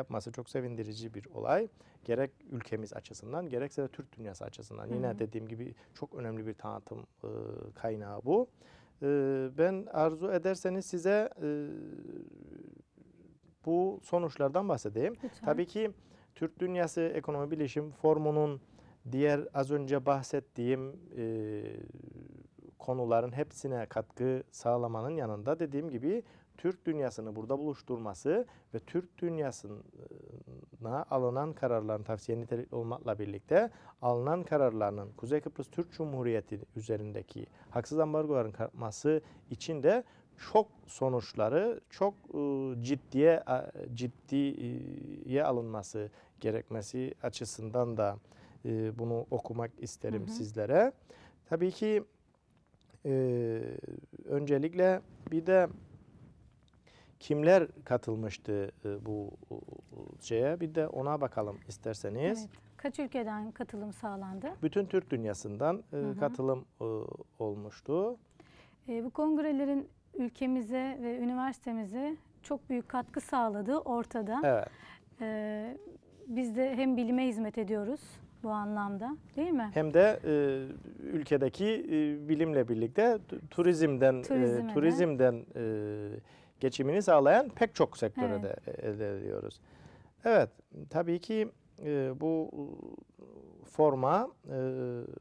yapması çok sevindirici bir olay. Gerek ülkemiz açısından gerekse de Türk dünyası açısından. Hı hı. Yine dediğim gibi çok önemli bir tanıtım e, kaynağı bu. E, ben arzu ederseniz size e, bu sonuçlardan bahsedeyim. Lütfen. Tabii ki Türk Dünyası Ekonomi Bilişim Formu'nun diğer az önce bahsettiğim e, konuların hepsine katkı sağlamanın yanında dediğim gibi Türk dünyasını burada buluşturması ve Türk dünyasına alınan kararların tavsiye nitelikli olmakla birlikte alınan kararlarının Kuzey Kıbrıs Türk Cumhuriyeti üzerindeki haksız ambargoların kalkması için de çok sonuçları çok ıı, ciddiye ciddiye alınması gerekmesi açısından da ıı, bunu okumak isterim hı hı. sizlere. Tabii ki ee, öncelikle bir de kimler katılmıştı e, bu şeye bir de ona bakalım isterseniz. Evet. Kaç ülkeden katılım sağlandı? Bütün Türk dünyasından e, hı hı. katılım e, olmuştu. E, bu kongrelerin ülkemize ve üniversitemize çok büyük katkı sağladığı ortada. Evet. E, biz de hem bilime hizmet ediyoruz bu anlamda değil mi? Hem de e, ülkedeki e, bilimle birlikte turizmden e, turizmden e, geçimini sağlayan pek çok sektöre evet. de elde ediyoruz. Evet, tabii ki e, bu forma, e,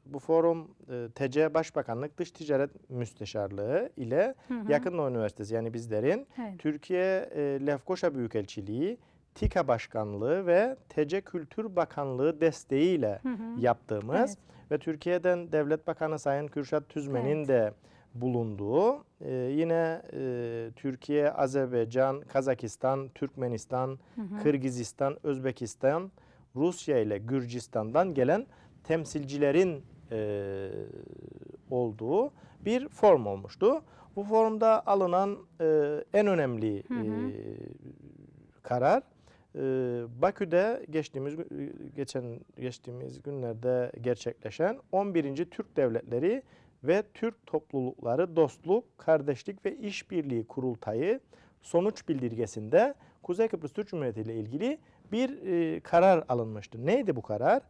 bu forum e, TC Başbakanlık Dış Ticaret Müsteşarlığı ile hı hı. Yakınla Üniversitesi yani bizlerin evet. Türkiye e, Lefkoşa Büyükelçiliği TİKA Başkanlığı ve TC Kültür Bakanlığı desteğiyle hı hı. yaptığımız evet. ve Türkiye'den Devlet Bakanı Sayın Kürşat Tüzmen'in evet. de bulunduğu e, yine e, Türkiye, Azerbaycan, Kazakistan, Türkmenistan, hı hı. Kırgızistan, Özbekistan, Rusya ile Gürcistan'dan gelen temsilcilerin e, olduğu bir form olmuştu. Bu formda alınan e, en önemli hı hı. E, karar ee, Bakü'de geçtiğimiz e, geçen geçtiğimiz günlerde gerçekleşen 11. Türk Devletleri ve Türk Toplulukları Dostluk, Kardeşlik ve İşbirliği Kurultayı sonuç bildirgesinde Kuzey Kıbrıs Türk Cumhuriyeti ile ilgili bir e, karar alınmıştı. Neydi bu karar?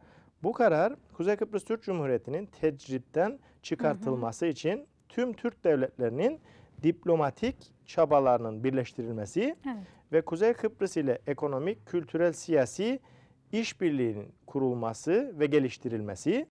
Bu karar Kuzey Kıbrıs Türk Cumhuriyeti'nin tecritten çıkartılması hı hı. için tüm Türk devletlerinin diplomatik çabalarının birleştirilmesi evet ve Kuzey Kıbrıs ile ekonomik, kültürel, siyasi işbirliğinin kurulması ve geliştirilmesi